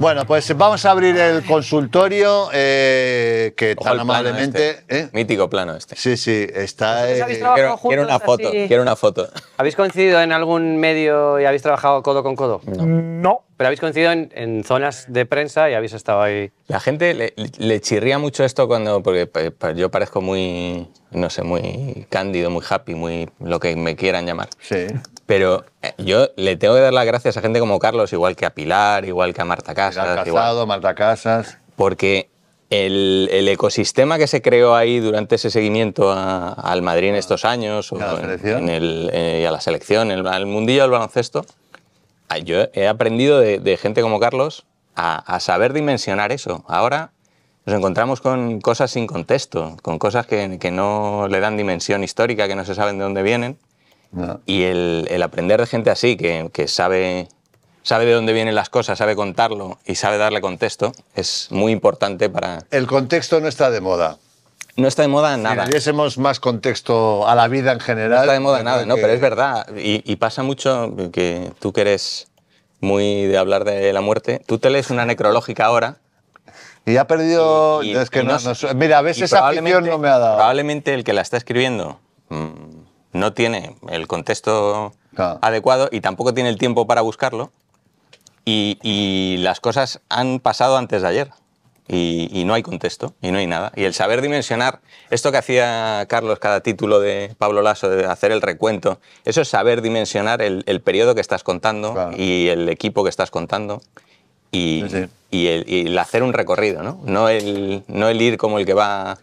Bueno, pues vamos a abrir el consultorio eh, que tan amablemente. Este. ¿eh? Mítico plano este. Sí, sí, está. Eh, quiero, una foto, una foto. ¿Habéis coincidido en algún medio y habéis trabajado codo con codo? no. Pero habéis coincidido en, zonas de prensa y habéis estado ahí. La gente le, chirría mucho esto cuando, porque eh, yo parezco muy, no sé, muy cándido, muy happy, muy lo que me quieran llamar. Sí. Pero eh, yo le tengo que dar las gracias a gente como Carlos, igual que a Pilar, igual que a Marta Casas. Pilar Casado, Marta Casas. Porque el, el, ecosistema que se creó ahí durante ese seguimiento al Madrid en ah. estos años, eh, y a la selección, al el mundillo del baloncesto, Ah, yo he aprendido de, gente como Carlos a, saber dimensionar eso. Ahora nos encontramos con cosas sin contexto, con cosas que, no le dan dimensión histórica, que no se saben de dónde vienen. Y el, aprender de gente así, que, que, sabe, sabe de dónde vienen las cosas, sabe contarlo y sabe darle contexto, es muy importante para... El contexto no está de moda. No está de moda nada. Si diésemos más contexto a la vida en general. No está de moda nada, pero es verdad. Y, pasa mucho que tú que muy de hablar de la muerte, tú te lees una necrológica ahora. Y ha perdido. mira, a veces esa no me ha dado. Probablemente el que la está escribiendo mm, no tiene el contexto adecuado y tampoco tiene el tiempo para buscarlo. y las cosas han pasado antes de ayer y, no hay contexto y no hay nada. Y el saber dimensionar, esto que hacía Carlos cada título de Pablo Lasso, de hacer el recuento, eso es saber dimensionar el, periodo que estás contando y el equipo que estás contando y, el, hacer un recorrido, ¿no? No el, ir como el que va,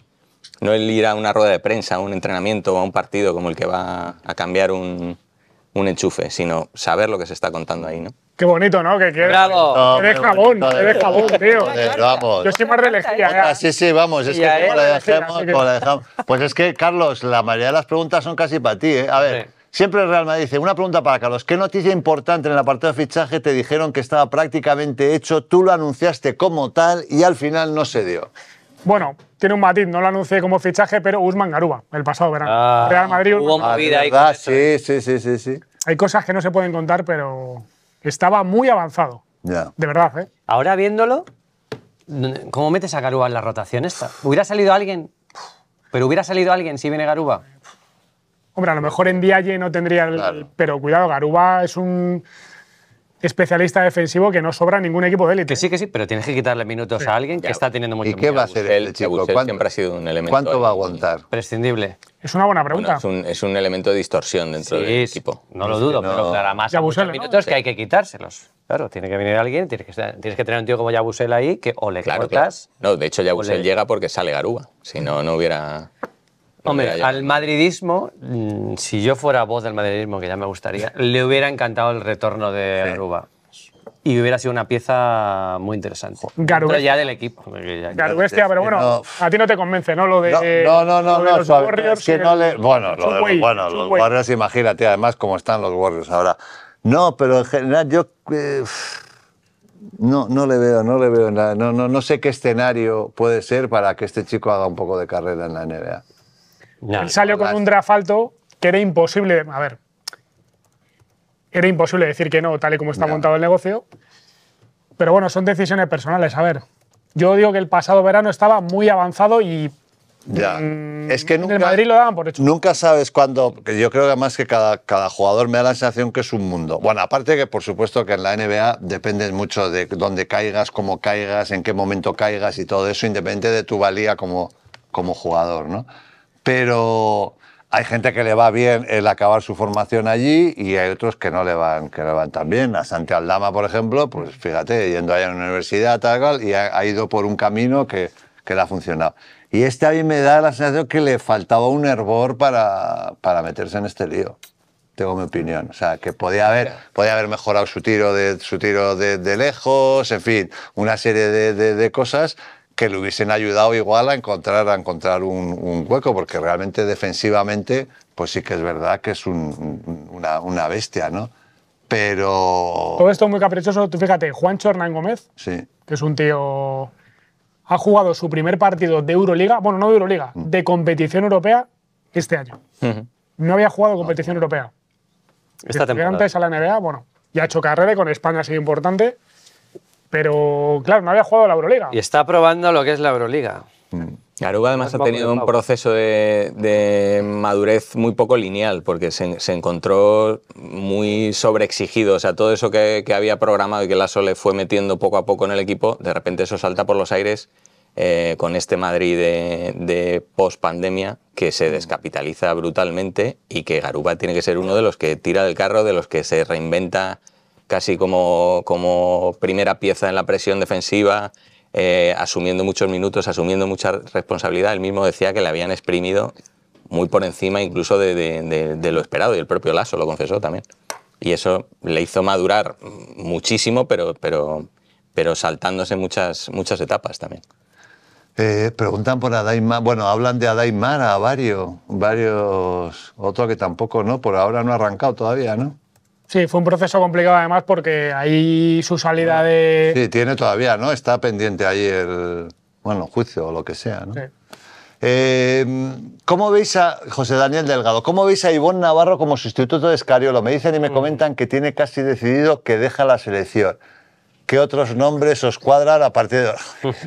no el ir a una rueda de prensa, a un entrenamiento o a un partido como el que va a cambiar un enchufe, sino saber lo que se está contando ahí, ¿no? Qué bonito, ¿no? Que eres jabón, eres jabón, tío. vamos. Yo soy más de Sí, sí, vamos. Es que como la, dejamos. Pues es que, Carlos, la mayoría de las preguntas son casi para ti, ¿eh? A ver. Siempre Real Madrid dice, una pregunta para Carlos, ¿qué noticia importante en el apartado de fichaje te dijeron que estaba prácticamente hecho, tú lo anunciaste como tal y al final no se dio? Bueno, tiene un matiz, no lo anuncié como fichaje, pero Usman Garuba, el pasado verano. Real Madrid. Hubo movida ahí. Sí, sí, sí, sí, sí. Hay cosas que no se pueden contar, pero estaba muy avanzado. De verdad, ¿eh? Ahora viéndolo, ¿cómo metes a Garuba en la rotación esta? ¿Hubiera salido alguien? ¿Pero hubiera salido alguien si viene Garuba? Hombre, a lo mejor en Dialle no tendría Pero cuidado, Garuba es un especialista defensivo que no sobra ningún equipo de élite. sí, que ¿eh? sí, pero tienes que quitarle minutos a alguien que está teniendo mucho ¿Y qué va a hacer el chico? siempre ha sido un elemento ¿Cuánto va a aguantar? Prescindible. Es una buena pregunta. es, un, elemento de distorsión dentro del equipo. No lo dudo, pero claro, más minutos que hay que quitárselos. Claro, tiene que venir alguien, tienes que, que tener un tío como Yabusel ahí que o le cortas... No, de hecho Yabusel llega porque sale Garúa, si no, no hubiera... Hombre, al madridismo, mm, si yo fuera voz del madridismo, que ya me gustaría, le hubiera encantado el retorno de Aruba. Y hubiera sido una pieza muy interesante. Pero ya del equipo. Garubestia, pero bueno, a ti no te convence, ¿no? Lo de. No, no, no, no. bueno, los Warriors, imagínate, además, cómo están los Warriors ahora. No, pero en general yo. Eh, no, no le veo, no le veo nada. No, no, no sé qué escenario puede ser para que este chico haga un poco de carrera en la NBA salió con un draft alto que era imposible. A ver. Era imposible decir que no, tal y como está montado el negocio. Pero bueno, son decisiones personales. A ver. Yo digo que el pasado verano estaba muy avanzado y ya. Mm, es que nunca, en el Madrid lo daban por hecho. Nunca sabes cuándo. Yo creo que además que cada, jugador me da la sensación que es un mundo. Bueno, aparte que por supuesto que en la NBA depende mucho de dónde caigas, cómo caigas, en qué momento caigas y todo eso, independiente de tu valía como, como jugador, ¿no? pero hay gente que le va bien el acabar su formación allí y hay otros que no le van, que le van tan bien. A Santi Aldama, por ejemplo, pues fíjate, yendo allá a la universidad, tal, y ha, ido por un camino que, que le ha funcionado. Y este a mí me da la sensación que le faltaba un hervor para, para meterse en este lío. Tengo mi opinión. O sea, que podía haber, podía haber mejorado su tiro, de, su tiro de, lejos, en fin, una serie de, de, de cosas que le hubiesen ayudado igual a encontrar, a encontrar un, hueco, porque realmente defensivamente, pues sí que es verdad que es una, bestia, ¿no? Pero... Todo esto muy caprichoso. Tú fíjate, Juancho Hernán Gómez, sí. que es un tío... Ha jugado su primer partido de Euroliga, bueno, no de Euroliga, mm. de competición europea este año. No había jugado competición europea. Esta temporada. antes a la NBA, bueno, y ha hecho carrera con España ha sido importante. Pero claro, no había jugado la Euroliga. Y está probando lo que es la Euroliga. Mm. Garuba, además ha tenido un proceso de, madurez muy poco lineal, porque se, encontró muy sobreexigido. O sea, todo eso que, había programado y que la le fue metiendo poco a poco en el equipo, de repente eso salta por los aires eh, con este Madrid de, de post-pandemia que se mm. descapitaliza brutalmente y que Garuba tiene que ser uno de los que tira del carro, de los que se reinventa casi como, como primera pieza en la presión defensiva, eh, asumiendo muchos minutos, asumiendo mucha responsabilidad. Él mismo decía que le habían exprimido muy por encima incluso de, lo esperado y el propio Lasso lo confesó también. Y eso le hizo madurar muchísimo, pero, pero, pero saltándose muchas, muchas etapas también. Eh, preguntan por Adaimar, bueno, hablan de Adaimar a varios, varios, otro que tampoco, ¿no? Por ahora no ha arrancado todavía, ¿no? Sí, fue un proceso complicado además porque ahí su salida de... Sí, tiene todavía, ¿no? Está pendiente ahí el, bueno, juicio o lo que sea, ¿no? Sí. Em, ¿Cómo veis a José Daniel Delgado? ¿Cómo veis a Ivonne Navarro como sustituto de Escariolo? Me dicen y me mm. comentan que tiene casi decidido que deja la selección. ¿Qué otros nombres os cuadran a partir de... ahora?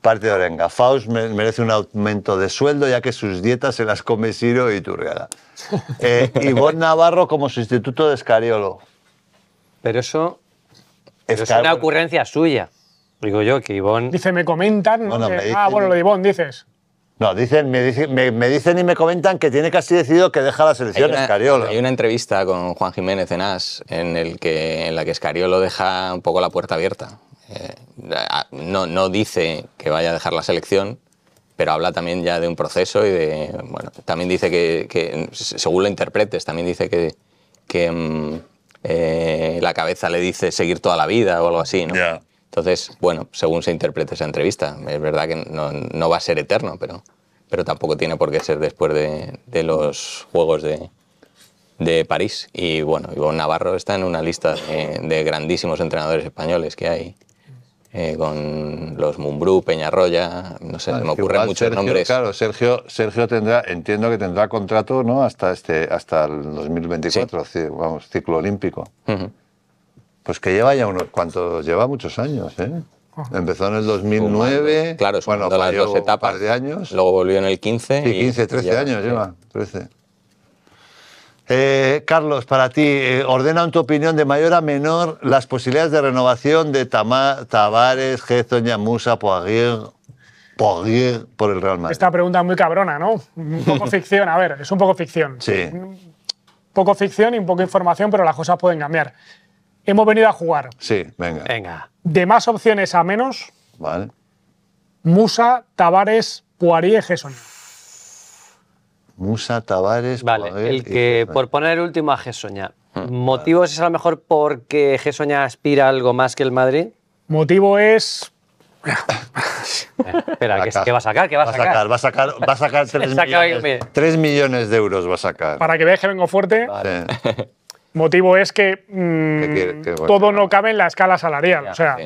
parte de Orenga. Faust merece un aumento de sueldo ya que sus dietas se las come Siro y Turgada. Eh, Ivonne Navarro como sustituto de Escariolo. Pero eso, es una ocurrencia suya. Digo yo que Dice, me comentan. ah, bueno, lo de dices. No, dicen, me, dicen, me, y me comentan que tiene casi decidido que deja la selección hay Escariolo. Hay una entrevista con Juan Jiménez en en, en la que Escariolo deja un poco la puerta abierta. Eh, no, dice que vaya a dejar la selección, pero habla también ya de un proceso y de, bueno, también dice que, según lo interpretes, también dice que, que mm, eh, la cabeza le dice seguir toda la vida o algo así, ¿no? Entonces, bueno, según se interprete esa entrevista, es verdad que no, va a ser eterno, pero, pero tampoco tiene por qué ser después de, de los Juegos de, de París. Y bueno, y Navarro está en una lista de, grandísimos entrenadores españoles que hay eh, con los Mumbrú, Peñarroya, no sé, no ah, me ocurren muchos nombres. Claro, Sergio, Sergio tendrá, entiendo que tendrá contrato ¿no? hasta, este, hasta el 2024, vamos, ciclo olímpico. Pues que lleva ya unos cuantos, lleva muchos años, ¿eh? Ah. Empezó en el 2009, claro, bueno, las dos etapas, un par de años. Luego volvió en el 15. Sí, 15, 13 años lleva, 13. Eh, Carlos, para ti, eh, ordena en tu opinión de mayor a menor las posibilidades de renovación de Tavares, Gezo, Musa, Poirier, Poirier por el Real Madrid. Esta pregunta es muy cabrona, ¿no? Un poco ficción, a ver, es un poco ficción. Sí. poco ficción y un poco información, pero las cosas pueden cambiar. Hemos venido a jugar. Sí, venga. Venga. De más opciones a menos. Vale. Musa, Tavares, Poirier, Gesson. Musa, Tavares. Vale, el que, por poner el último a Gesoña. Mm. ¿motivo ¿Motivos es a lo mejor porque Gesoña aspira a algo más que el Madrid? Motivo es eh, espera, ¿qué, va a sacar? ¿Qué va, a sacar? Va a sacar, va a sacar 3, millones, millones, de euros va a sacar. Para que veas que vengo fuerte. Vale. Motivo es que mm, todo no cabe en la escala salarial. o sea,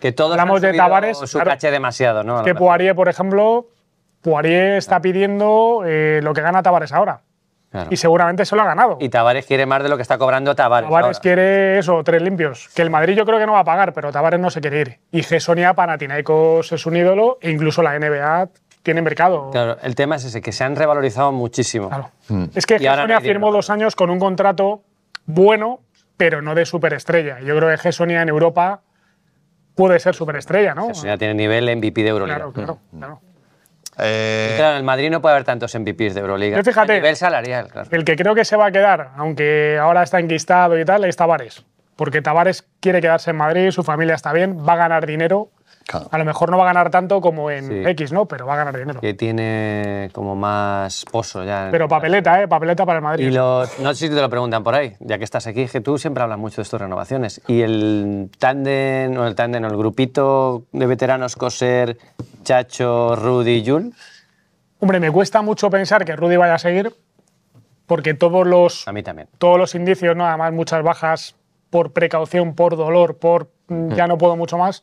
que todos hablamos de Tavares. Su caché demasiado, ¿no? Que Poirier, por ejemplo, Poirier está pidiendo eh, lo que gana Tavares ahora. Y seguramente se lo ha ganado. Y Tavares quiere más de lo que está cobrando Tavares. Tavares quiere eso, tres limpios. Que el Madrid yo creo que no va a pagar, pero Tavares no se quiere ir. Y Gessonia Tinaikos es un ídolo e incluso la NBA tiene mercado. Claro, el tema es ese, que se han revalorizado muchísimo. Hmm. Es que Gessonia firmó dos años con un contrato bueno, pero no de superestrella. Yo creo que Gessonia en Europa puede ser superestrella, ¿no? Gessonia tiene nivel MVP de Euroliga. Claro, claro. Hmm. Eh, claro, el Madrid no puede haber tantos MVPs de Euroliga. Pero fíjate, nivel salarial, claro. El que creo que se va a quedar, aunque ahora está enquistado y tal, es Tavares. Porque Tavares quiere quedarse en Madrid, su familia está bien, va a ganar dinero a lo mejor no va a ganar tanto como en X, ¿no? Pero va a ganar dinero. Que tiene como más pozo ya. Pero papeleta, ¿eh? Papeleta para el Madrid. Y no sé si te lo preguntan por ahí, ya que estás aquí, que tú siempre hablas mucho de estas renovaciones. Y el tándem, o el tándem, o el grupito de veteranos Coser, Chacho, Rudy y Jul. Hombre, me cuesta mucho pensar que Rudy vaya a seguir, porque todos los. A mí también. Todos los indicios, ¿no? Además, muchas bajas por precaución, por dolor, por. Mm, ya no puedo mucho más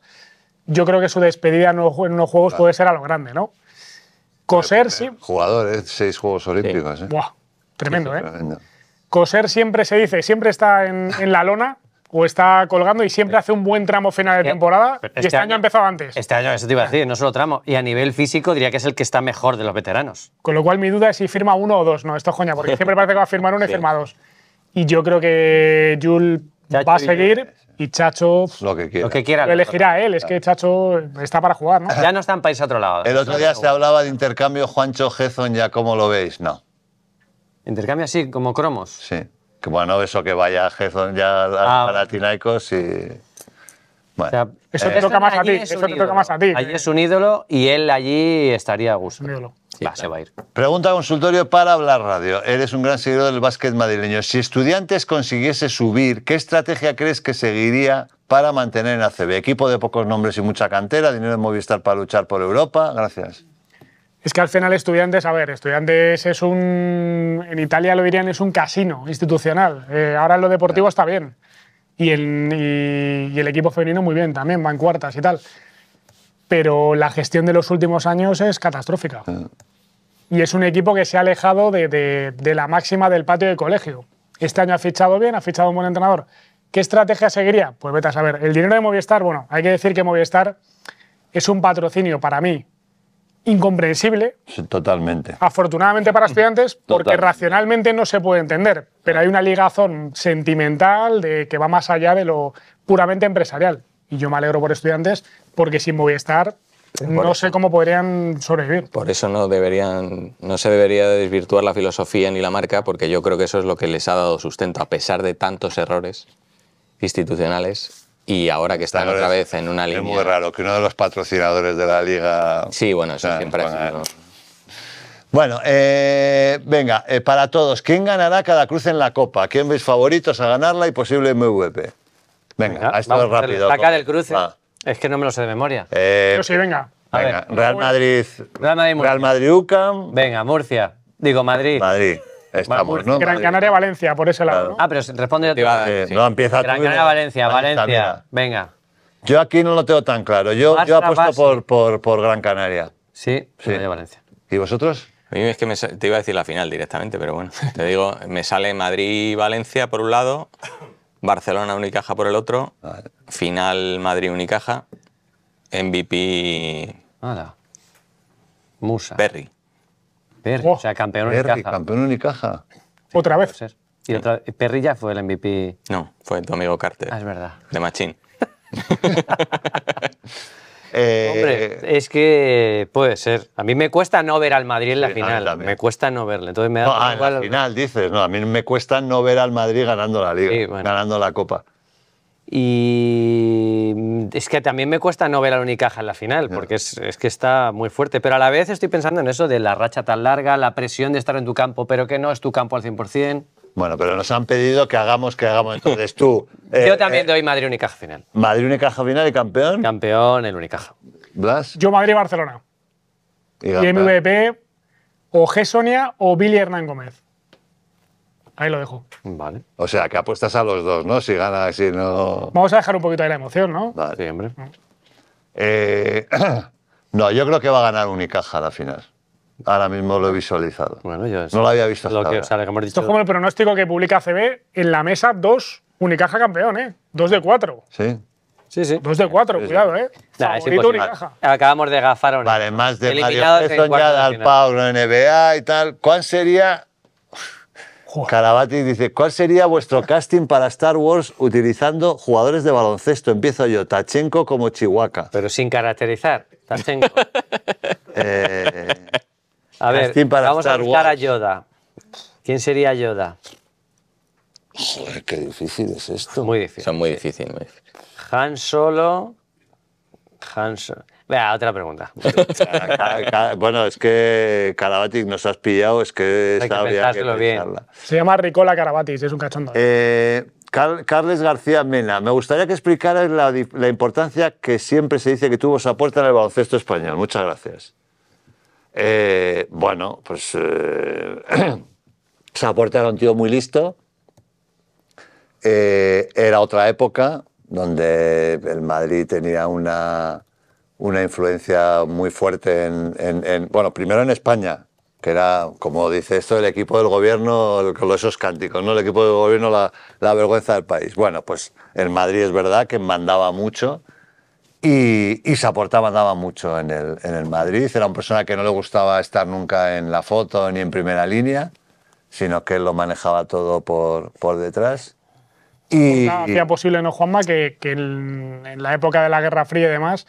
yo creo que su despedida en unos juegos puede ser a lo grande, ¿no? Coser sí. Jugador, eh, seis Juegos Olímpicos. ¿eh? Buah, tremendo, ¿eh? Coser siempre se dice, siempre está en, la lona o está colgando y siempre hace un buen tramo final de eh, temporada. y este, este año, ha empezado antes. Este año, eso te iba a decir, no solo tramo. Y a nivel físico diría que es el que está mejor de los veteranos. Con lo cual mi duda es si firma uno o dos. No, esto es coña, porque siempre parece que va a firmar uno y firma dos. Y yo creo que Jul va a seguir, y Chacho. Lo que quiera. elegirá él, es que Chacho está para jugar, ¿no? Ya no está en país a otro lado. El otro día se hablaba de intercambio Juancho Gezon, ya como lo veis, no. ¿Intercambio así, como cromos? Sí. Que bueno, eso que vaya Gezon ya a, ah, y. eso, te toca más a ti, eso te toca más a ti. Allí es un ídolo y él allí estaría a gusto se va a ir. Pregunta consultorio para hablar radio. Eres un gran seguidor del básquet madrileño. Si estudiantes consiguiese subir, ¿qué estrategia crees que seguiría para mantener en ACB? Equipo de pocos nombres y mucha cantera, dinero en Movistar para luchar por Europa. Gracias. Es que al final estudiantes, a ver, estudiantes es un, en Italia lo dirían, es un casino institucional. Eh, ahora en lo deportivo está bien. Y el, y el equipo femenino muy bien también, van cuartas y tal pero la gestión de los últimos años es catastrófica. Ah. Y es un equipo que se ha alejado de, la máxima del patio del colegio. Este año ha fichado bien, ha fichado un buen entrenador. ¿Qué estrategia seguiría? Pues vete a saber. El dinero de Movistar, bueno, hay que decir que Movistar es un patrocinio para mí incomprensible. Totalmente. Afortunadamente para estudiantes, porque racionalmente no se puede entender. Pero hay una ligazón sentimental de que va más allá de lo puramente empresarial. Y yo me alegro por estudiantes, porque sin Movistar estar no sé cómo podrían sobrevivir. Por eso no, deberían, no se debería desvirtuar la filosofía ni la marca, porque yo creo que eso es lo que les ha dado sustento, a pesar de tantos errores institucionales. Y ahora que están otra vez en una Liga Es muy raro que uno de los patrocinadores de la liga. Sí, bueno, eso siempre ha sido. Bueno, eh, venga, eh, para todos, ¿quién ganará cada cruce en la Copa? ¿Quién veis favoritos a ganarla y posible MVP? Venga, ha estado rápido. Saca del cruce. Es que no me lo sé de memoria. Eh, yo sí, venga. venga. Real Madrid. Real Madrid, UCAM. Venga, Murcia. Digo, Madrid. Madrid. Estamos, ¿no? Gran Canaria, Valencia, por ese lado. Ah, pero responde eh, No empieza Gran Canaria, Valencia, Valencia. venga. Yo aquí no lo tengo tan claro. Yo, yo apuesto por, Gran Canaria. Sí, sí. Valencia. ¿Y vosotros? A mí es que te iba a decir la final directamente, pero bueno. Te digo, me sale Madrid-Valencia por un lado, Barcelona-Unicaja por el otro, final Madrid-Unicaja, MVP... Musa. Perry. Perry, oh. o sea, campeón Perry, campeón Unicaja. ¿Otra vez? Y otra, Perry ya fue el MVP... No, fue tu amigo Carter. Ah, es verdad. De Machín. Hombre, eh, es que puede ser. A mí me cuesta no ver al Madrid en la final. Me cuesta no verle. Entonces me da en final dices, no, a mí me cuesta no ver al Madrid ganando la Liga, ganando la Copa. Y es que también me cuesta no ver al Unicaja en la final, porque es, es, que está muy fuerte. Pero a la vez estoy pensando en eso de la racha tan larga, la presión de estar en tu campo, pero que no es tu campo al 100%. Bueno, pero nos han pedido que hagamos, que hagamos. Entonces tú. Eh, yo también eh, doy Madrid Unicaja final. Madrid Unicaja final y campeón. Campeón el Unicaja. Blas. Yo Madrid Barcelona. Y, MVP o G Sonia o Billy Hernán Gómez. Ahí lo dejo. Vale. O sea, que apuestas a los dos, ¿no? Si gana, si no. Vamos a dejar un poquito ahí la emoción, ¿no? Vale. Sí, hombre. Eh, no, yo creo que va a ganar Unicaja a la final. Ahora mismo lo he visualizado. Bueno, yo no lo había visto hasta ahora. Esto es como el pronóstico que publica CB en la mesa 2, Unicaja campeón, ¿eh? 2 de 4. Sí. Sí, sí. 2 de 4, cuidado, ¿eh? Unicaja. Acabamos de gafar Vale, más de la Mario ya al Pablo NBA y tal. ¿Cuál sería Carabati dice, ¿cuál sería vuestro casting para Star Wars utilizando jugadores de baloncesto? Empiezo yo, Tachenko como Chihuahua. Pero sin caracterizar, Tachenko. eh, a ver, vamos a buscar a Yoda. ¿Quién sería Yoda? Joder, qué difícil es esto. Muy difícil. Son muy difícil, Han Solo. Han Solo. Vea, otra pregunta. bueno, es que Carabatic nos has pillado, es que Hay bien. Se llama Ricola Carabatis, es un cachondo. Eh, Carles García Mena, me gustaría que explicaras la, importancia que siempre se dice que tuvo Saporta en el baloncesto español. Muchas gracias. Eh, bueno, pues eh, se a era un tío muy listo. Eh, era otra época donde el Madrid tenía una, influencia muy fuerte en, bueno, primero en España, que era, como dice esto, el equipo del gobierno con esos cánticos, ¿no? El equipo del gobierno, la vergüenza del país. Bueno, pues en Madrid es verdad que mandaba mucho y, se aportaba, andaba mucho en el, en el Madrid. Era una persona que no le gustaba estar nunca en la foto ni en primera línea, sino que lo manejaba todo por, por detrás. Y hacía posible, ¿no, Juanma? Que, que en, la época de la Guerra Fría y demás,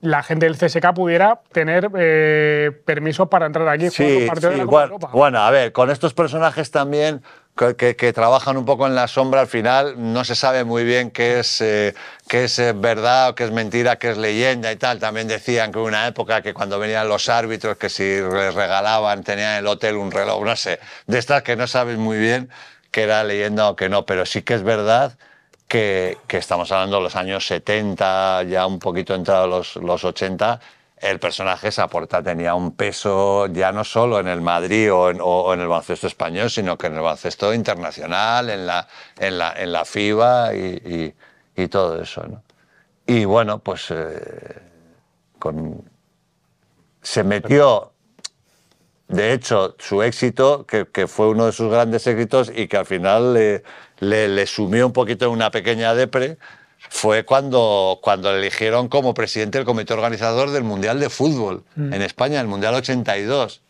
la gente del CSK pudiera tener permiso eh, permisos para entrar aquí. Sí, sí de bueno, Europa. bueno, a ver, con estos personajes también que, trabajan un poco en la sombra, al final no se sabe muy bien qué es, eh, eh, verdad o qué es mentira, qué es leyenda y tal. También decían que hubo una época que cuando venían los árbitros, que si les regalaban, tenían en el hotel un reloj, no sé, de estas que no sabes muy bien que era leyenda o que no, pero sí que es verdad que, estamos hablando de los años 70, ya un poquito entrados los, los 80, el personaje Saporta tenía un peso ya no solo en el Madrid o en, el baloncesto español, sino que en el baloncesto internacional, en la, en FIBA y, todo eso. Y bueno, pues eh, se metió, de hecho, su éxito, que, fue uno de sus grandes éxitos y que al final le, le sumió un poquito en una pequeña depre fue cuando, cuando le eligieron como presidente del comité organizador del Mundial de Fútbol mm. en España, el Mundial 82.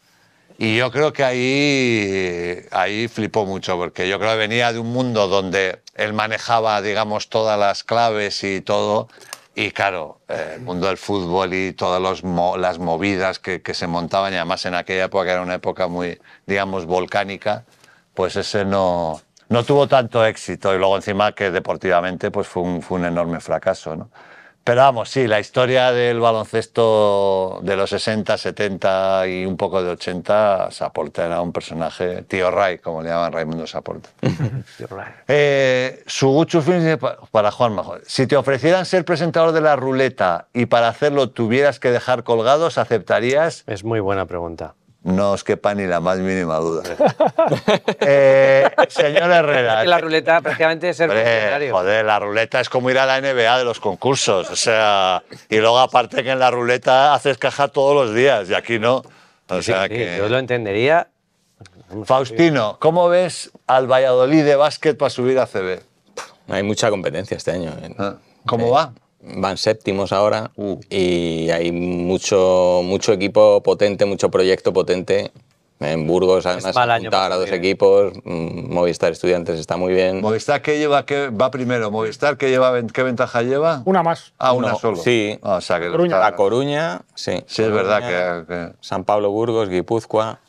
Y yo creo que ahí, ahí flipó mucho, porque yo creo que venía de un mundo donde él manejaba, digamos, todas las claves y todo. Y claro, eh, el mundo del fútbol y todas las movidas que, se montaban, y además en aquella época, era una época muy, digamos, volcánica, pues ese no, no tuvo tanto éxito y luego encima que deportivamente pues fue un, fue un enorme fracaso. Pero vamos, sí, la historia del baloncesto de los 60, 70 y un poco de 80, Saporta era un personaje, tío Ray, como le llaman Raimundo Saporta. eh, Suguchu para Juan Majo. Si te ofrecieran ser presentador de la ruleta y para hacerlo tuvieras que dejar colgados, ¿aceptarías? Es muy buena pregunta no os quepa ni la más mínima duda. eh, señor Herrera. la eh, ruleta prácticamente es el hombre, Joder, la ruleta es como ir a la NBA de los concursos. O sea, y luego aparte que en la ruleta haces caja todos los días y aquí no. O Yo lo entendería. Faustino, ¿cómo ves al Valladolid de básquet para subir a CB? Hay mucha competencia este año. ¿eh? Ah, ¿Cómo va? van séptimos ahora uh. y hay mucho, mucho equipo potente, mucho proyecto potente. En Burgos, además, juntar a dos ¿eh? equipos. Mm, Movistar Estudiantes está muy bien. ¿Movistar qué lleva? que va primero. ¿Movistar qué, lleva, qué ventaja lleva? Una más. Ah, una solo. Sí. Ah, Coruña. La Coruña, sí. Sí, es verdad que, San Pablo Burgos, Guipúzcoa.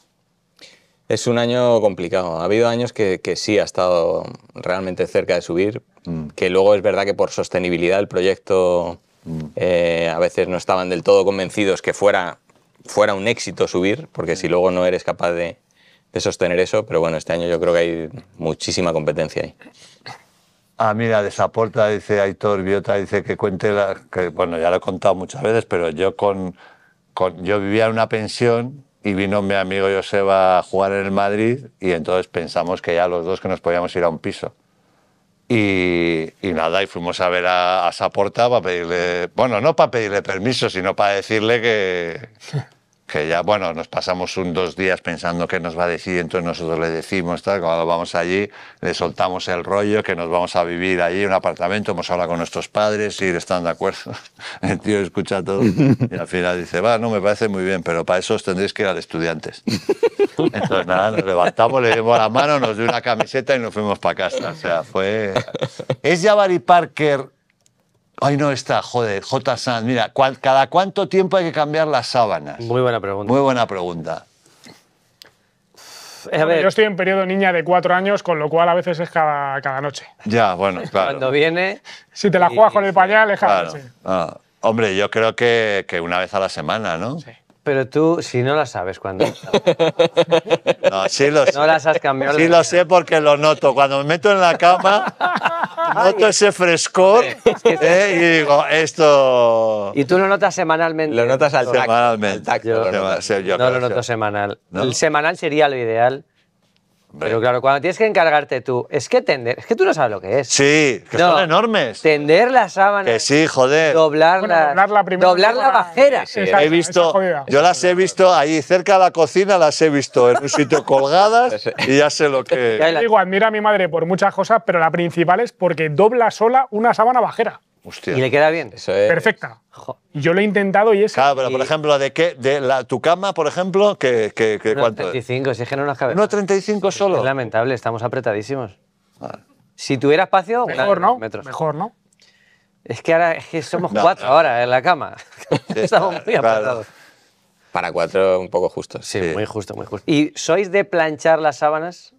Es un año complicado. Ha habido años que, sí ha estado realmente cerca de subir, mm. que luego es verdad que por sostenibilidad el proyecto mm. eh, a veces no estaban del todo convencidos que fuera, fuera un éxito subir, porque si mm. luego no eres capaz de, sostener eso, pero bueno, este año yo creo que hay muchísima competencia ahí. Ah, mira, desaporta, dice Aitor Biota, dice que cuente, la, que bueno, ya lo he contado muchas veces, pero yo con, con yo vivía en una pensión y vino mi amigo Joseba a jugar en el Madrid y entonces pensamos que ya los dos que nos podíamos ir a un piso. Y, nada, y fuimos a ver a, a Saporta para pedirle, bueno, no para pedirle permiso, sino para decirle que, que ya, bueno, nos pasamos un dos días pensando qué nos va a decir, entonces nosotros le decimos, tal, cuando vamos allí, le soltamos el rollo, que nos vamos a vivir allí, un apartamento, hemos hablado con nuestros padres, y están de acuerdo. El tío escucha todo y al final dice, va, no, me parece muy bien, pero para eso os tendréis que ir al estudiantes. Entonces, nada, nos levantamos, le dimos la mano, nos dio una camiseta y nos fuimos para casa. O sea, fue... ¿Es Jabari Parker Ay, no está, joder, J. Sanz. Mira, ¿cada cuánto tiempo hay que cambiar las sábanas? Muy buena pregunta. Muy buena pregunta. Eh, yo estoy en periodo niña de cuatro años, con lo cual a veces es cada, cada noche. Ya, bueno, claro. Cuando viene. Si te la juegas con el pañal, es cada noche. Ah, hombre, yo creo que, que, una vez a la semana, ¿no? Sí pero tú, si no la sabes cuando. no, sí lo sé. No las has cambiado. Sí lo sé porque lo noto. Cuando me meto en la cama, noto ese frescor ¿eh? y digo, esto. Y tú lo notas semanalmente. Lo notas al Semanalmente. no lo noto semanal. El semanal sería lo ideal. Pero claro, cuando tienes que encargarte tú, es que tender, es que tú no sabes lo que es. Sí, que son enormes. Tender la sábana. Que sí, joder. Doblarla. Doblar la bajera. visto, yo las he visto ahí cerca de la cocina, las he visto en un sitio colgadas y ya sé lo que. Igual digo, admira a mi madre por muchas cosas, pero la principal es porque dobla sola una sábana bajera. Y le queda bien. Perfecta. Yo lo he intentado y es. Claro, pero por ejemplo, ¿de qué? ¿De la, tu cama, por ejemplo? que cuánto? 35, si que no ¿No 35 solo? Es lamentable, estamos apretadísimos. Si tuviera espacio, mejor, ¿no? Metros. Mejor, ¿no? Es que ahora somos cuatro ahora en la cama. estamos muy Para cuatro, un poco justo. Sí, muy justo, muy justo. ¿Y sois de planchar las sábanas?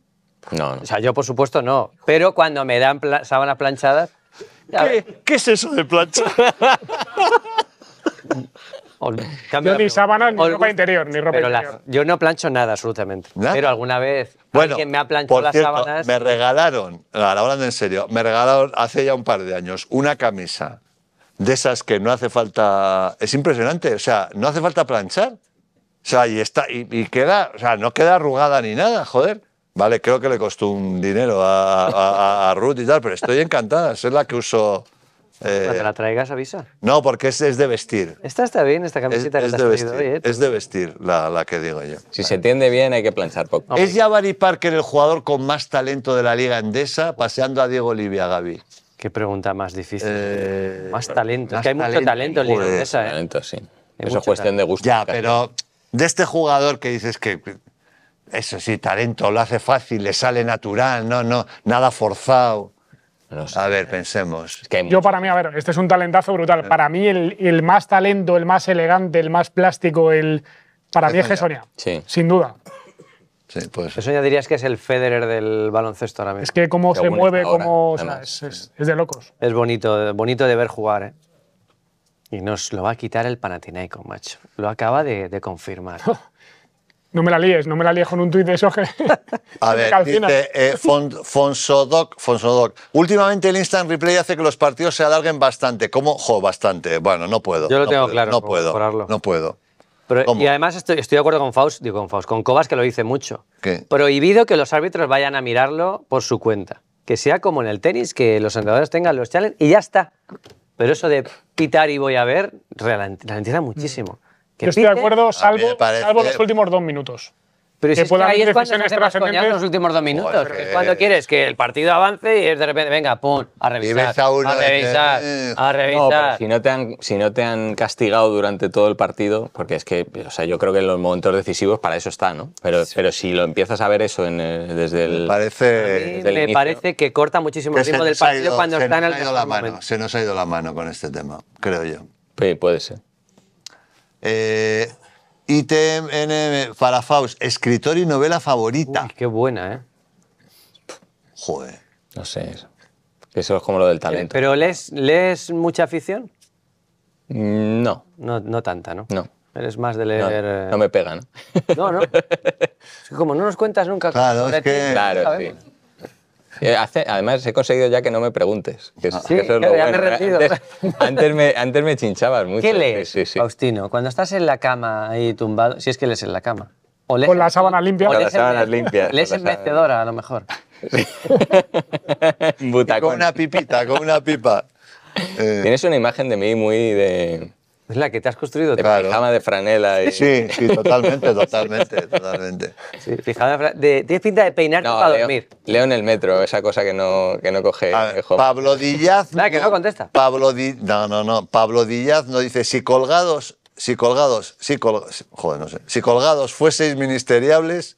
No, no. O sea, yo por supuesto no. Pero cuando me dan sábanas planchadas, ¿Qué, es eso de plancha? yo ni sábanas ni ropa interior, ni ropa interior. yo no plancho nada, absolutamente. Pero alguna vez alguien me ha planchado las cierto, Me regalaron, hablando en serio, me regalaron hace ya un par de años una camisa de esas que no hace falta. Es impresionante, o sea, no hace falta planchar. O sea, y, está, y queda, o sea, no queda arrugada ni nada, joder. Vale, creo que le costó un dinero a, Ruth y tal, pero estoy encantada. Es la que uso. Eh, ¿Te la traigas, avisa. No, porque es, de vestir. Esta está bien, esta camiseta es, de vestir, Es de vestir, la, que digo yo. Si se entiende bien, hay que planchar poco. ¿Es ya Parker el jugador con más talento de la Liga Endesa, paseando a Diego Olivia Gaby? Qué pregunta más difícil. Eh, más talento. es que hay mucho talento en Liga Endesa, ¿eh? Talento, sí. Eso es cuestión de gusto. Ya, pero de este jugador que dices que eso sí, talento, lo hace fácil, le sale natural, no, no, nada forzado. A ver, pensemos. Yo para mí, a ver, este es un talentazo brutal. Para mí el, más talento, el más elegante, el más plástico, el para mí es Gessonia. Sí. Sin duda. Sí, pues. Eso dirías que es el Federer del baloncesto ahora mismo. Es que cómo se mueve, como cómo, o es, es, de locos. Es bonito, bonito de ver jugar, ¿eh? Y nos lo va a quitar el Panatinaico, macho. Lo acaba de confirmar. No me la líes, no me la líes con un tuit de eso A ver, eh, Fonsodoc, Fonsodoc. Últimamente el Instant Replay hace que los partidos se alarguen bastante. ¿Cómo? Jo, bastante. Bueno, no puedo. Yo lo tengo claro. No puedo. No puedo. y además estoy, de acuerdo con Faust, digo con Faust, con Cobas que lo dice mucho. ¿Qué? Prohibido que los árbitros vayan a mirarlo por su cuenta. Que sea como en el tenis, que los entrenadores tengan los challenges y ya está. Pero eso de pitar y voy a ver ralentiza muchísimo. Yo estoy de acuerdo, salvo, los últimos dos minutos. Pero si es que ahí es cuando se hace más los últimos dos minutos. Cuando quieres que el partido avance y es de repente, venga, pum, a revisar, a, eh. revisar, si, no te han, si no te han castigado durante todo el partido, porque es que, o sea, yo creo que en los momentos decisivos para eso está, ¿no? Pero, pero si lo empiezas a ver eso eh, desde el... Me parece, me parece que corta muchísimo el ritmo del partido cuando está en el... Se nos se nos ha ido la mano con este tema, creo yo. Sí, puede ser. Eh, para Faust, escritor y novela favorita. qué buena, ¿eh? Joder. No sé. Eso. es como lo del talento. ¿Pero lees, lees mucha afición? Mm, no. no. No tanta, ¿no? No. Eres más de leer. No, eh, me pega, ¿no? No, no. Es como no nos cuentas nunca. Claro, claro, eh, además, he conseguido ya que no me preguntes. Que, ah, eso es lo antes, me, antes me chinchabas mucho. ¿Qué lees, sí, sí, Faustino? Cuando estás en la cama ahí tumbado, si es que lees en la cama. O lees, con la sábana limpia. Con las sábanas limpias. Lees en a lo mejor. con una pipita, con una pipa. Eh. Tienes una imagen de mí muy de es la que te has construido. De pijama de franela. Y... Sí, sí, totalmente, totalmente, totalmente. Sí, de Tienes pinta de peinar para dormir. Leo en el metro, esa cosa que no, que no coge. Pablo Díaz... no, que no contesta. Pablo No, Pablo Díaz no dice, si colgados, si colgados, si joder, no sé, si colgados fueseis ministeriables,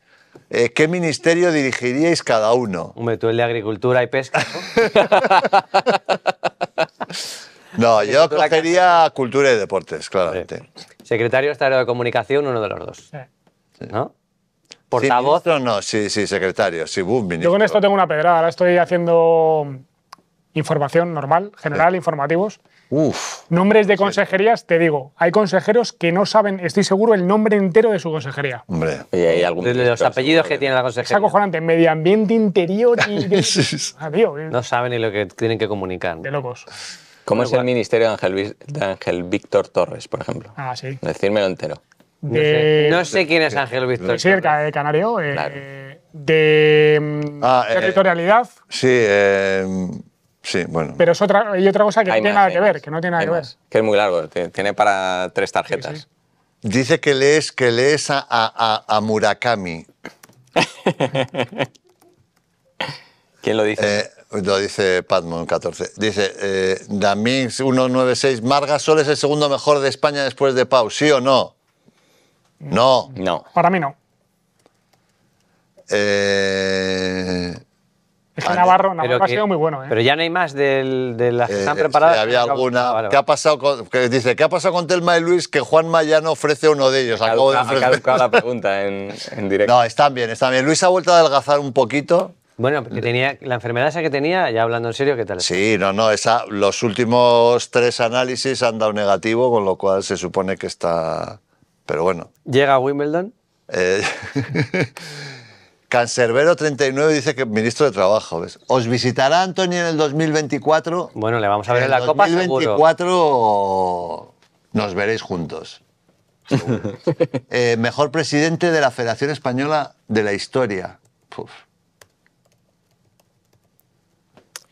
eh, ¿qué ministerio dirigiríais cada uno? ¿Un tú de Agricultura y Pesca. No, yo quería cultura y deportes, claramente. Secretario, Estado de comunicación, uno de los dos. ¿No? ¿Portavoz? Sí, no, sí, sí, secretario, sí, boom, Yo con esto tengo una pedrada, ahora estoy haciendo información normal, general, informativos. Uf. Nombres de consejerías, te digo, hay consejeros que no saben, estoy seguro, el nombre entero de su consejería. Hombre. hay los apellidos que tiene la consejería. Es acojonante, medio ambiente interior y... Ah, eh. No saben ni lo que tienen que comunicar. De locos. ¿Cómo es el ministerio de Ángel, Víctor Torres, por ejemplo? Ah, sí. Decírmelo entero. no, sé. quién es Ángel Víctor. Sí, eh, de canario. Mm, ah, de eh, territorialidad. sí, eh, sí, bueno. Pero es otra, hay otra cosa que no tiene nada que ver, que no tiene nada que Que es muy largo, tiene para tres tarjetas. Dice que lees, que lees a, a, a Murakami. ¿Quién lo dice? lo dice Padmon 14. Dice, eh, 196, Marga Sol es el segundo mejor de España después de Pau, ¿sí o no? No. No. Para mí no. Eh... Es Navarro, Navarro ha sido muy bueno. ¿eh? Pero ya no hay más de las eh, que están eh, preparadas. había alguna. ¿Qué ha pasado con, dice, ¿qué ha pasado con Telma y Luis que Juan Mayano ofrece uno de ellos? Acabo de la pregunta en, directo. No, están bien, están bien. Luis ha vuelto a adelgazar un poquito bueno, tenía, la enfermedad esa que tenía, ya hablando en serio, ¿qué tal? Sí, no, no, los últimos tres análisis han dado negativo, con lo cual se supone que está... Pero bueno. ¿Llega a Wimbledon? Eh, 39 dice que ministro de Trabajo. ¿Os visitará Antonio en el 2024? Bueno, le vamos a ver en, la copa. En el 2024 nos veréis juntos. Eh, mejor presidente de la Federación Española de la historia. Puf.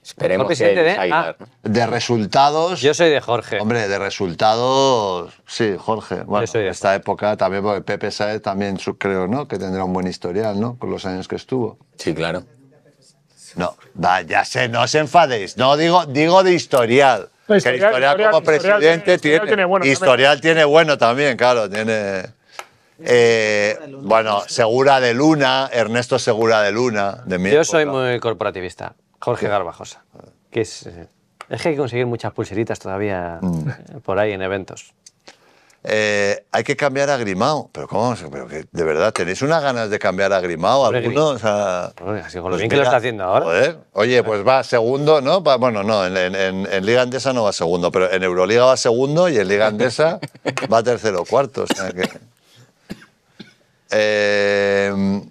Esperemos ¿eh? ah. de, resultados. Yo soy de Jorge. Hombre, de resultados. Sí, Jorge. Bueno, esta época también, porque Pepe Saez también creo, ¿no? Que tendrá un buen historial, ¿no? Con los años que estuvo. Sí, claro. No, ya sé, no os enfadéis. No digo, digo de historial. Pues que historial, como presidente tiene. Historial tiene bueno, también, claro, tiene. Eh, bueno, Segura de Luna, Ernesto Segura de Luna. Yo soy muy corporativista. Jorge Garbajosa. Que eh, es, que hay que conseguir muchas pulseritas todavía mm. eh, por ahí en eventos. Eh, hay que cambiar a Grimao. Pero cómo, de verdad, ¿tenéis unas ganas de cambiar a Grimao alguno? lo pues que lo está haciendo ahora. Oye, pues va segundo, ¿no? bueno, no, en, en, Liga Andesa no va segundo, pero en Euroliga va segundo y en Liga Andesa va tercero o cuarto. eh,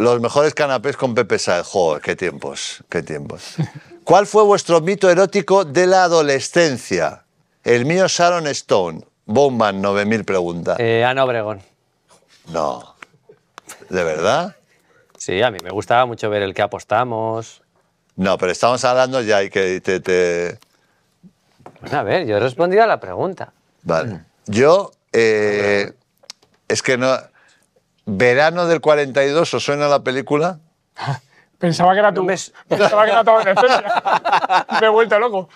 los mejores canapés con Pepe Sáenz. Joder, qué tiempos, qué tiempos. ¿Cuál fue vuestro mito erótico de la adolescencia? El mío, Sharon Stone. Bowman, 9000 preguntas. Eh, Ana Obregón. No. ¿De verdad? Sí, a mí me gustaba mucho ver el que apostamos. No, pero estamos hablando ya y que te... te... a ver, yo he respondido a la pregunta. Vale. Yo... Eh, es que no... ¿Verano del 42 os suena la película? Pensaba que era tu mes Pensaba que era todo Me he vuelto loco.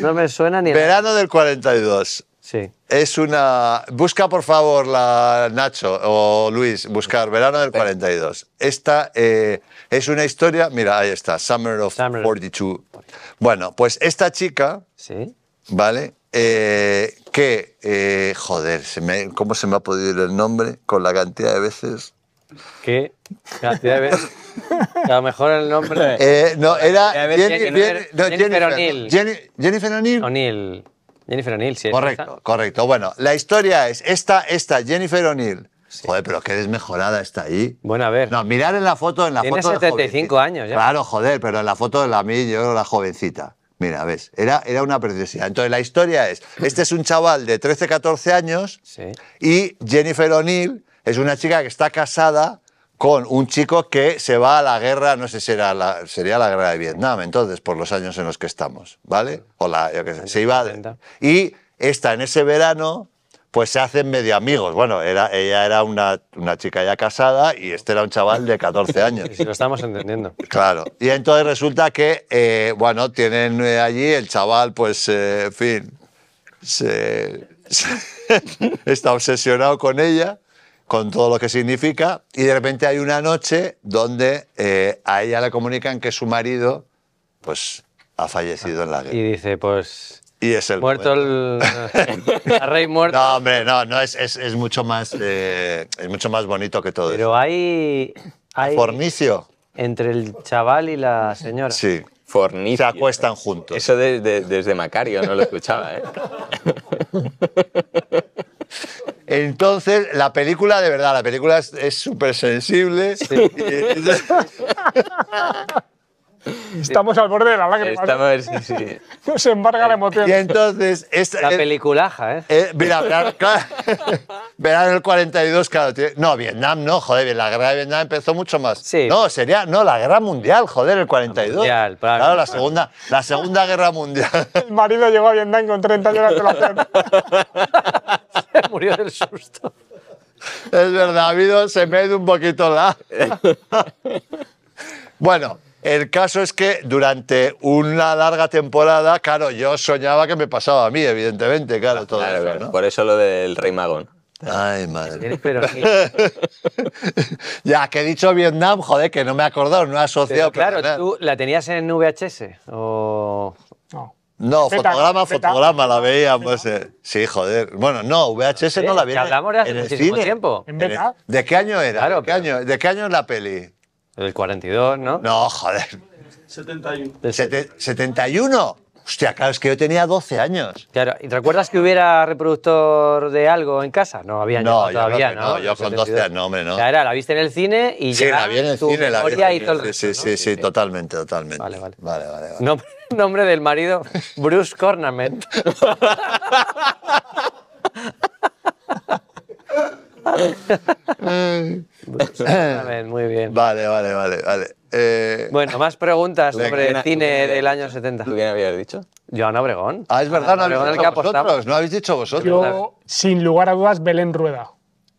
No me suena ni. Verano del 42. Sí. Es una. Busca por favor la Nacho o Luis, buscar verano del 42. Esta eh, es una historia. Mira, ahí está, Summer of 42. Bueno, pues esta chica, ¿Sí? ¿vale? Eh, que, eh, joder, ¿cómo se me ha podido ir el nombre con la cantidad de veces? ¿Qué? Cantidad de veces. A lo mejor el nombre. Eh, no, era. Jennifer, O'Neill. Jennifer O'Neill. O'Neill. Jennifer O'Neill, sí. correcto, correcto. Bueno, la historia es esta, esta, Jennifer O'Neill. Joder, pero qué desmejorada está ahí. Bueno, a ver. No, mirar en la foto, en la foto. Tiene 75 años ya. Claro, joder, pero en la foto de la mí, yo era la jovencita. Mira, ves, era, era una preciosidad. Entonces la historia es, este es un chaval de 13, 14 años y Jennifer O'Neill es una chica que está casada con un chico que se va a la guerra, no sé si era sería la guerra de Vietnam, entonces, por los años en los que estamos, ¿vale? O yo qué se iba... Y está en ese verano pues se hacen medio amigos. Bueno, era, ella era una, una, chica ya casada y este era un chaval de 14 años. si lo estamos entendiendo. Claro. Y entonces resulta que, eh, bueno, tienen eh, allí el chaval, pues, eh, en fin, está obsesionado con ella, con todo lo que significa, y de repente hay una noche donde a ella le comunican que su marido, pues, ha fallecido en la guerra. Y dice, pues y es el muerto el, rey muerto. No, hombre, no, no es, mucho más eh, es mucho más bonito que todo Pero eso. hay, hay fornicio entre el chaval y la señora. Sí. Fornicio. Se acuestan juntos. Eso desde Macario no lo escuchaba, ¿eh? Entonces, la película, de verdad, la película es súper sensible. Sí. Estamos al borde de la lágrima. ¿eh? Estamos, Nos embarga la emoción. Y entonces... Este, la eh, peliculaja, ¿eh? eh Verán mira, 42, claro. No, Vietnam no, joder, la guerra de Vietnam empezó mucho más. No, sería... No, la guerra mundial, joder, el 42. claro, la segunda, la segunda guerra mundial. El marido llegó a Vietnam con 30 años de relación. Se murió del susto. Es verdad, se me ha ido un poquito la... bueno, el caso es que durante una larga temporada, claro, yo soñaba que me pasaba a mí, evidentemente, claro, ah, todo claro, claro. Por eso lo del Rey Magón. Ay, madre. ya, que he dicho Vietnam, joder, que no me he acordado, no he asociado. claro, ¿tú la tenías en VHS o...? No. No, fotograma, fotograma la veíamos. Eh. Sí, joder. Bueno, no, VHS no la vi Hablamos de hace en cine. tiempo. ¿De qué año era? Claro, ¿De, qué año, ¿De qué año es la peli? El 42, ¿no? No, joder. 71. 71. Hostia, claro, es que yo tenía 12 años. Claro, ¿y te recuerdas que hubiera reproductor de algo en casa? No había todavía, ¿no? ¿no? Yo con 12 años, no, hombre, no. O era, la viste en el cine y ya... Sí, la vi en el cine, la vi. Sí, sí, sí, totalmente, totalmente. Vale, vale. Vale, vale, Nombre, del marido, Bruce Cornament. muy bien. Vale, vale, vale, vale. Eh, bueno, más preguntas sobre el cine del año 70. ¿Tú quién habías dicho? Joan Obregón. Ah, es verdad, no, habéis dicho vosotros, no habéis dicho vosotros. Yo, sin lugar a dudas, Belén Rueda.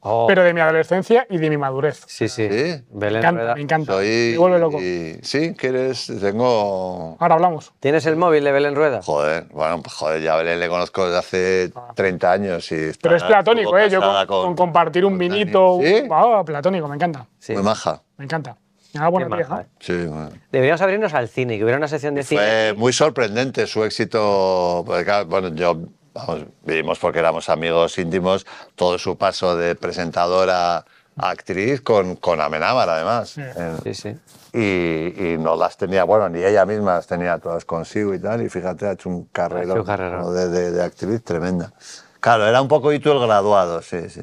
Oh. pero de mi adolescencia y de mi madurez. Sí, sí. Belén, me encanta, me encanta. Soy... vuelve loco. Sí, quieres, tengo. Ahora hablamos. ¿Tienes el móvil de Belén Rueda? Joder, bueno, pues, joder, ya a Belén le conozco desde hace 30 ah. años y. pero es platónico, ¿eh? Yo con, compartir un vinito. ¿Sí? platónico, me encanta. Muy maja. Me encanta. Ah, buena eh. Sí, bueno. Deberíamos abrirnos al cine, que hubiera una sesión de cine. muy sorprendente su éxito. bueno, yo vamos, vivimos porque éramos amigos íntimos, todo su paso de presentadora a actriz con, con Amenábar, además. Sí, sí. Y, y, no las tenía, bueno, ni ella misma las tenía todas consigo y tal, y fíjate, ha hecho un carrero, de, de, actriz tremenda. Claro, era un poco y tú el graduado, sí, sí.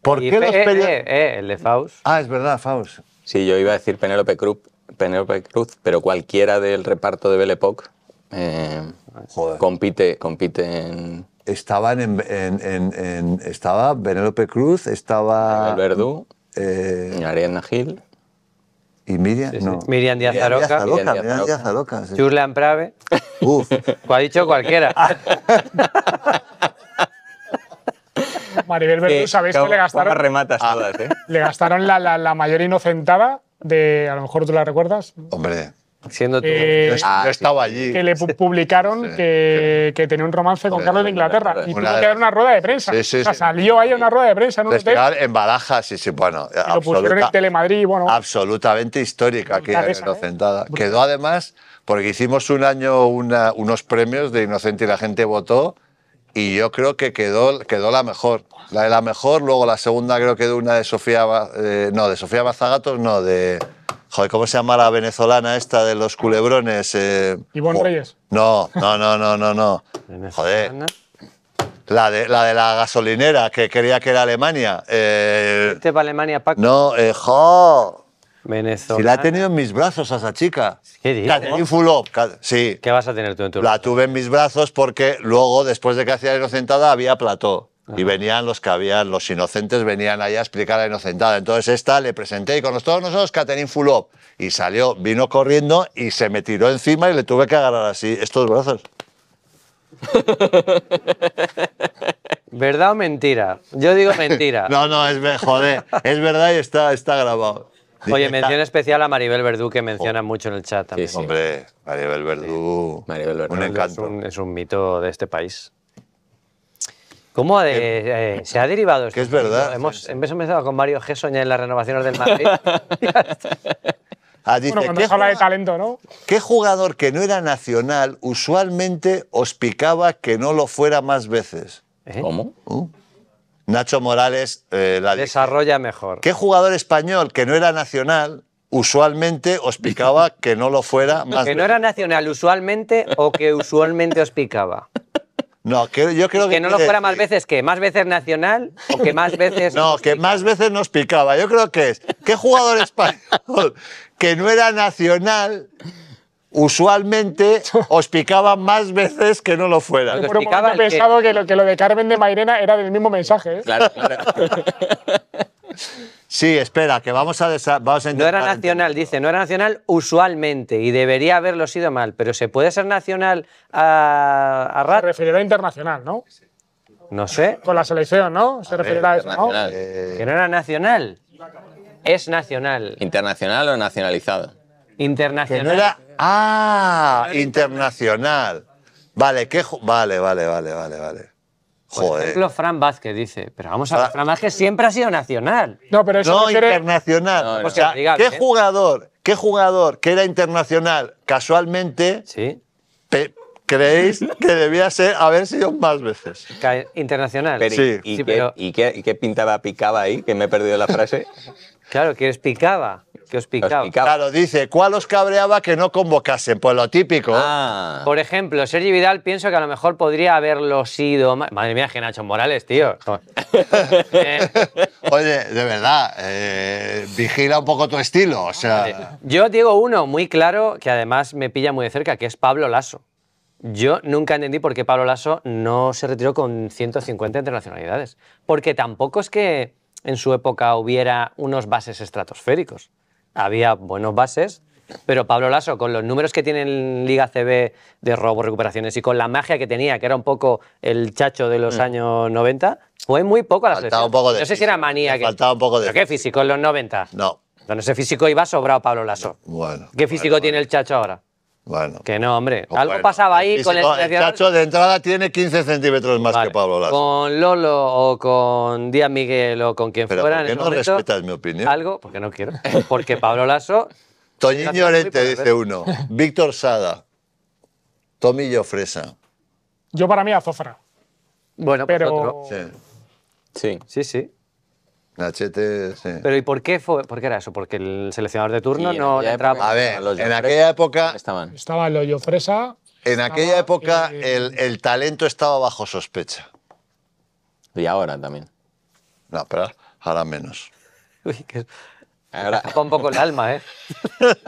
¿Por qué los eh, eh, eh, el de Faust. Ah, es verdad, Faust. Sí, yo iba a decir Penélope Cruz, Penélope Cruz, pero cualquiera del reparto de Belle Époque eh, Joder. Compite, compite en... Estaban en, estaba Benélope Cruz, estaba... El Verdú, eh, Ariana Gil. ¿Y Miriam? No. Miriam Díaz Aroca. Miriam Díaz Aroca. Prave. Uf. Lo ha dicho cualquiera. Maribel Verdú, ¿sabéis que le gastaron? rematas ah. todas, eh? Le gastaron la, la mayor inocentada de... A lo mejor tú la recuerdas. Hombre... Siendo tú. Eh, ah, estaba allí. Que le publicaron que, que, tenía un romance con eh, Carlos de Inglaterra. Eh, y tuvo que dar una rueda de prensa. o sea, salió ahí una rueda de prensa en un hotel. En Barajas, sí, sí, bueno. lo pusieron en Telemadrid, bueno. Absolutamente histórica que inocentada. Quedó además, porque hicimos un año unos premios de Inocente y la gente votó. Y yo creo que quedó, quedó la mejor. La de la mejor, luego la segunda creo que de una de Sofía. no, de Sofía Bazagatos, no, de. Joder, ¿cómo se llama la venezolana esta de los culebrones? Y eh, Ivonne Reyes. No, no, no, no, no, no. Joder. La de, la gasolinera, que quería que era Alemania. Eh, para Alemania, Paco? No, eh, joder. Venezuela. Si la he tenido en mis brazos a esa chica. ¿Qué dices? up. Sí. ¿Qué vas a tener tú en tu La tuve en mis brazos porque luego, después de que hacía la inocentada, había plató. Y venían los que habían, los inocentes venían allá a explicar a la inocentada. Entonces esta le presenté y con todos nosotros Catherine Fulop. Y salió, vino corriendo y se me tiró encima y le tuve que agarrar así estos brazos. ¿Verdad o mentira? Yo digo mentira. no, no, es, joder, es verdad y está, está grabado. Oye, mención especial a Maribel Verdú, que menciona oh. mucho en el chat también. Sí, Hombre, Maribel Verdú, Un encanto. Es un, es un mito de este país. ¿Cómo eh, se ha derivado esto? Que es verdad. Hemos, hemos empezado con Mario Gessoña en las renovaciones del Madrid. Ah, dice, bueno, se habla de talento, ¿no? ¿qué jugador que no era nacional usualmente os picaba que no lo fuera más veces? ¿Eh? ¿Cómo? Uh. Nacho Morales eh, la desarrolla mejor. ¿Qué jugador español que no era nacional usualmente os picaba que no lo fuera más? Que no era nacional usualmente o que usualmente os picaba. No, que, yo creo que... Que no lo eh, fuera más veces que más veces Nacional o que más veces... No, que más veces nos picaba. Yo creo que es, ¿qué jugador español que no era Nacional usualmente os picaba más veces que no lo fuera. por he pensado que... lo, que... lo, de Carmen de Mairena era del mismo mensaje. ¿eh? Claro, claro. Sí, espera, que vamos a, No era nacional, dice, no era nacional usualmente y debería haberlo sido mal, pero ¿se puede ser nacional a, a Se referirá a internacional, ¿no? No sé. Con la selección, ¿no? Se referirá a Que no era nacional. Es nacional. ¿Internacional o nacionalizado? Internacional. no era... Ah, internacional. Vale, que... Vale, vale, vale, vale, vale. Por Fran Vázquez dice, pero vamos a ver, ah. Fran Vázquez siempre ha sido nacional. No, pero eso no internacional. O sea, ¿qué jugador, qué jugador que era internacional casualmente Sí. creéis que debía ser, haber sido más veces? Internacional. ¿y- Sí. qué, y qué- pintaba picaba ahí? Que me he perdido la frase. Claro, que es picaba. Que os Claro, dice, ¿cuál os cabreaba que no convocasen? Pues lo típico. Ah. Por ejemplo, Sergi Vidal, pienso que a lo mejor podría haberlo sido. Madre mía, que Nacho Morales, tío. Eh. Oye, de verdad, eh, vigila un poco tu estilo. O sea. Yo digo uno muy claro, que además me pilla muy de cerca, que es Pablo Lasso. Yo nunca entendí por qué Pablo Lasso no se retiró con 150 internacionalidades. Porque tampoco es que en su época hubiera unos bases estratosféricos había buenos bases, pero Pablo Lasso, con los números que tiene en Liga CB de robos, recuperaciones y con la magia que tenía, que era un poco el chacho de los mm. años 90, fue muy poco a la selección. poco de no sé si era manía. Que... Faltaba un poco de. ¿Pero qué físico en los 90? No. Con ese físico iba sobrado Pablo Lasso. Bueno. ¿Qué físico tiene el chacho ahora? Bueno. Que no, hombre. Algo pasaba ahí con el, el Chacho de entrada tiene 15 centímetros más que Pablo Lasso. Con Lolo o con Díaz Miguel o con quien fuera. no respetas mi opinión? Algo, porque no quiero. Porque Pablo Lasso. Toñiño Orente, dice uno. Víctor Sada. Tomillo Fresa. Yo para mí azofra Bueno, pues pero. sí. Sí, sí. Nachete, sí. Pero ¿y por qué, fue, por qué era eso? ¿Porque el seleccionador de turno no entraba? A ver, en aquella época... Estaban. Estaba el hoyo fresa. En aquella época eh, el, el, talento estaba bajo sospecha. Y ahora también. No, pero ahora menos. Uy, que... Ahora... un poco el alma, ¿eh?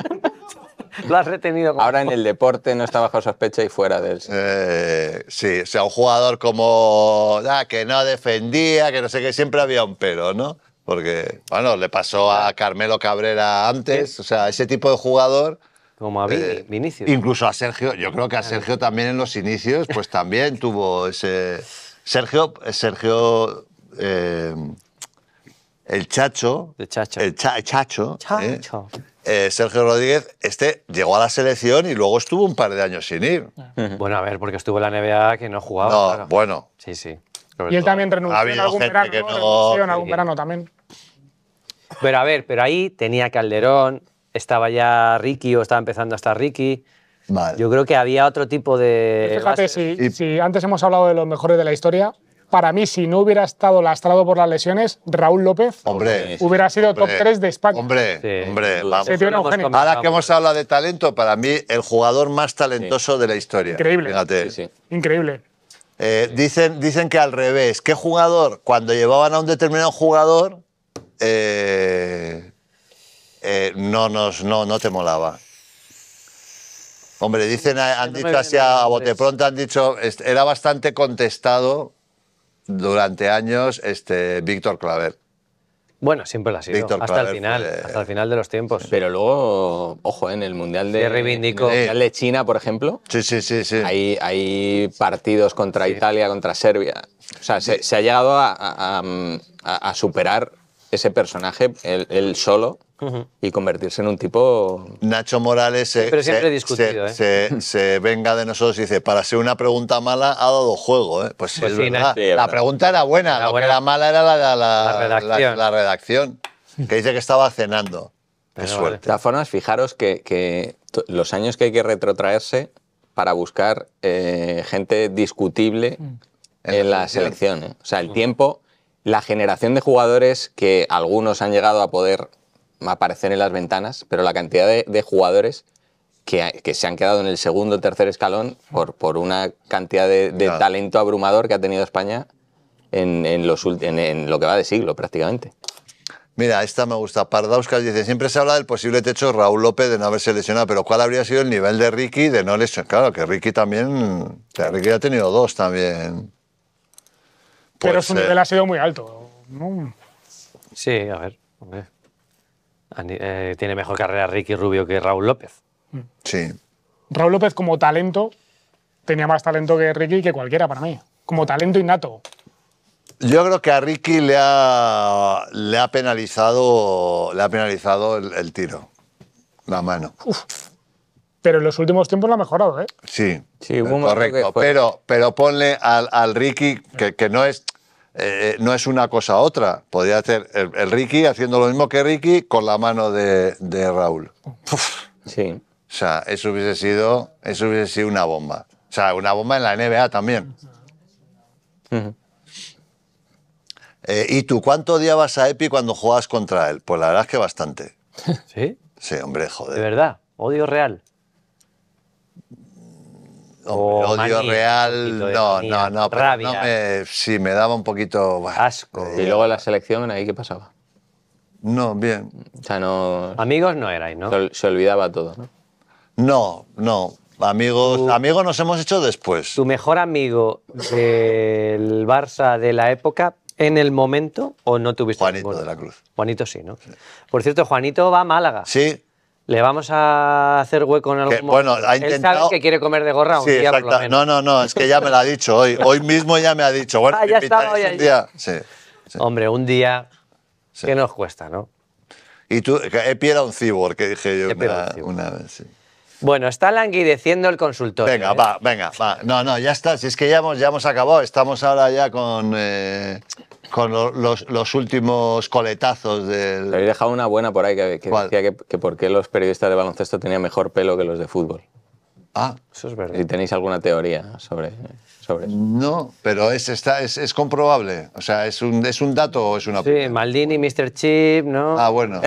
Lo has retenido. Ahora en el deporte no está bajo sospecha y fuera de él. Eh, sí, o sea, un jugador como ah, que no defendía, que no sé qué, siempre había un pero, ¿no? Porque, bueno, le pasó a Carmelo Cabrera antes, o sea, ese tipo de jugador... Como a eh, Vinicius. Incluso a Sergio, yo creo que a Sergio también en los inicios, pues también tuvo ese... Sergio, Sergio eh, el Chacho. El Chacho. El Chacho. Chacho. Eh, Sergio Rodríguez, este llegó a la selección y luego estuvo un par de años sin ir. Bueno, a ver, porque estuvo en la NBA que no jugaba. No, bueno. Sí, sí. y él también renunció en algún verano, también. Pero a ver, pero ahí tenía Calderón, estaba ya Ricky o estaba empezando a estar Ricky. Yo creo que había otro tipo de... Fíjate, si antes hemos hablado de los mejores de la historia, para mí, si no hubiera estado lastrado por las lesiones, Raúl López hubiera sido top 3 de España. Hombre, hombre, vamos. Ahora que hemos hablado de talento, para mí, el jugador más talentoso de la historia. Increíble. Sí, Increíble. Eh, dicen, dicen que al revés, ¿qué jugador, cuando llevaban a un determinado jugador, eh, eh no, nos, no, no te molaba? Hombre, dicen, han dicho así a bote pronto, han dicho, era bastante contestado durante años este, Víctor Claver. Bueno, siempre lo ha sido. hasta el final, hasta el final de los tiempos. Pero luego, ojo, en el Mundial de, China, por ejemplo. Sí, sí, sí. sí. Hay, partidos contra Italia, contra Serbia. O sea, se, ha llegado a, superar ese personaje, él solo, y convertirse en un tipo... Nacho Morales se, siempre ¿eh? se, se, venga de nosotros y dice, para ser una pregunta mala ha dado juego. ¿eh? Pues, pues la pregunta era buena, la, buena. era mala era la, la, la redacción. que dice que estaba cenando. De todas formas, fijaros que, los años que hay que retrotraerse para buscar eh, gente discutible mm. en la selección. O sea, el mm. tiempo, la generación de jugadores que algunos han llegado a poder aparecen en las ventanas, pero la cantidad de, jugadores que, se han quedado en el segundo o tercer escalón por, por una cantidad de, talento abrumador que ha tenido España en, lo que va de siglo prácticamente. Mira, esta me gusta. Pardauskas dice, siempre se habla del posible techo Raúl López de no haberse lesionado, pero ¿cuál habría sido el nivel de Ricky de no lesionar? Claro, que Ricky también... Ricky ha tenido dos también. pero su nivel ha sido muy alto. Sí, A ver. Eh, tiene mejor carrera Ricky Rubio que Raúl López. Mm. Sí. Raúl López como talento tenía más talento que Ricky que cualquiera para mí. Como talento innato. Yo creo que a Ricky le ha, le ha penalizado, le ha penalizado el, tiro, la mano. Pero en los últimos tiempos lo ha mejorado, ¿eh? Sí, sí correcto. Pero, pero ponle al, Ricky, que, que no es eh, no es una cosa otra. Podría hacer el, Ricky haciendo lo mismo que Ricky con la mano de, Raúl. Sí. O sea, eso hubiese sido, sido una bomba. O sea, una bomba en la NBA también. Eh, ¿Y tú cuánto odiabas a Epi cuando jugabas contra él? Pues la verdad es que bastante. ¿Sí? Sí, hombre, joder. ¿De verdad? ¿Odio real? odio real. No, no, no, me, sí, me daba un poquito asco. Eh, y luego la selección, ahí qué pasaba. No, bien. O sea, no. Amigos no erais, ¿no? Se, olvidaba todo, ¿no? No, no. Amigos, amigos nos hemos hecho después. ¿Tu mejor amigo del Barça de la época en el momento o no tuviste Juanito de la Cruz. Juanito sí, ¿no? Por cierto, Juanito va a Málaga. Sí, le vamos a hacer hueco en algún Bueno, ha intentado... Él sabe que quiere comer de gorra un día, por lo menos. No, no, no, es que ya me lo ha dicho hoy. Hoy mismo ya me ha dicho. ah, ya Hombre, un día que nos cuesta, ¿no? Y tú, Epi era un cibor, que dije yo una, vez, Bueno, está languideciendo el consultor. Venga, ¿eh? va, venga, va. No, no, ya está. Si es que ya hemos, ya hemos acabado. Estamos ahora ya con... Eh, con los, últimos coletazos del... Habéis dejado una buena por ahí que, decía que, por qué los periodistas de baloncesto tenían mejor pelo que los de fútbol. Ah, eso es verdad. Si tenéis alguna teoría sobre, sobre eso. No, pero es, está, es, comprobable. O sea, ¿es un, ¿es un dato o es una... Sí, Maldini, Mr. Chip, ¿no? Ah, bueno.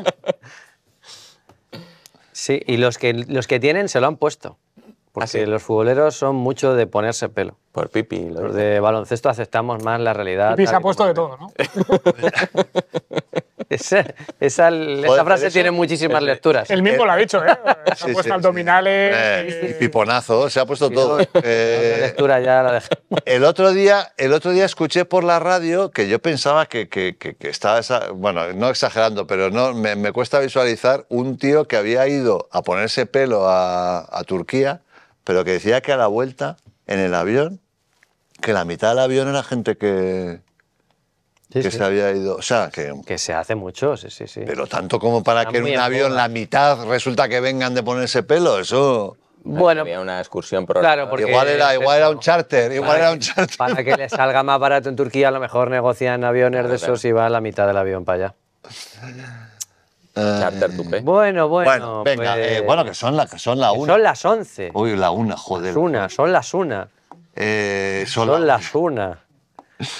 sí, y los que, los que tienen se lo han puesto. Así. los futboleros son mucho de ponerse pelo. Por pipi. los de baloncesto aceptamos más la realidad. Pipi se ha puesto de todo, ¿no? esa, frase tiene muchísimas lecturas. El mismo lo ha dicho, ¿eh? Se ha puesto abdominales. Eh, y piponazo, se ha puesto todo. Eh, lectura ya la dejé. El otro, día, el otro día escuché por la radio que yo pensaba que, estaba, esa, bueno, no exagerando, pero no, me, cuesta visualizar un tío que había ido a ponerse pelo a Turquía pero que decía que a la vuelta, en el avión, que la mitad del avión era gente que, que se había ido. O sea, que, que se hace mucho, sí, sí, sí. Pero tanto como para que en un avión la mitad resulta que vengan de ponerse pelo, eso... Bueno, había una excursión pero igual era, igual era un charter, igual era un charter. Para que le salga más barato en Turquía, a lo mejor negocian aviones de esos y va la mitad del avión para allá. Charter eh, Tupé. Bueno, bueno. Bueno, venga, pues, eh, eh, bueno que son, la, que son la una. Son las 11. Uy, la una, joder. Las una, son las 1. Eh, son, son la... las 1.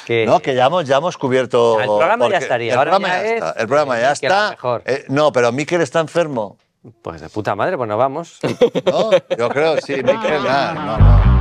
Que, no, que ya hemos, ya hemos cubierto. Ah, el programa ya estaría. El ahora programa ya, es, está. El programa ya está. Mejor. Eh, no, pero Miquel está enfermo. Pues de puta madre, bueno, pues vamos. no, yo creo, sí, Miquel. ya, no, no.